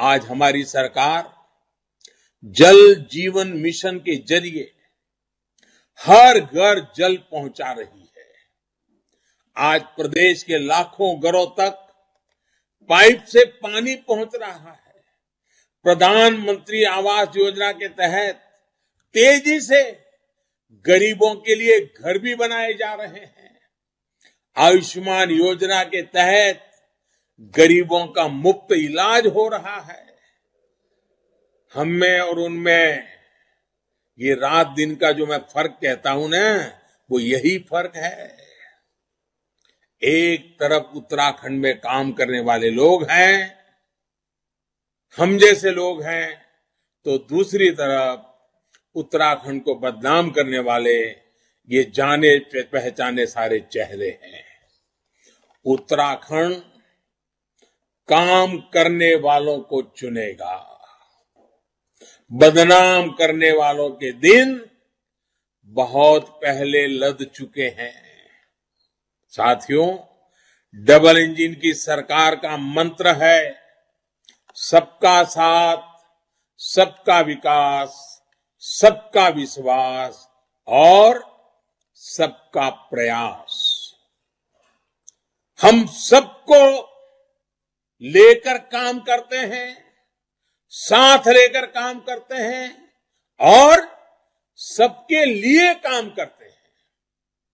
आज हमारी सरकार जल जीवन मिशन के जरिए हर घर जल पहुंचा रही है आज प्रदेश के लाखों घरों तक पाइप से पानी पहुंच रहा है प्रधानमंत्री आवास योजना के तहत तेजी से गरीबों के लिए घर भी बनाए जा रहे हैं आयुष्मान योजना के तहत गरीबों का मुफ्त इलाज हो रहा है हम में और उनमें ये रात दिन का जो मैं फर्क कहता हूं ना वो यही फर्क है एक तरफ उत्तराखंड में काम करने वाले लोग हैं हम जैसे लोग हैं तो दूसरी तरफ उत्तराखंड को बदनाम करने वाले ये जाने पहचाने सारे चेहरे हैं उत्तराखंड काम करने वालों को चुनेगा बदनाम करने वालों के दिन बहुत पहले लद चुके हैं साथियों डबल इंजन की सरकार का मंत्र है सबका साथ सबका विकास सबका विश्वास और सबका प्रयास हम सबको लेकर काम करते हैं साथ लेकर काम करते हैं और सबके लिए काम करते हैं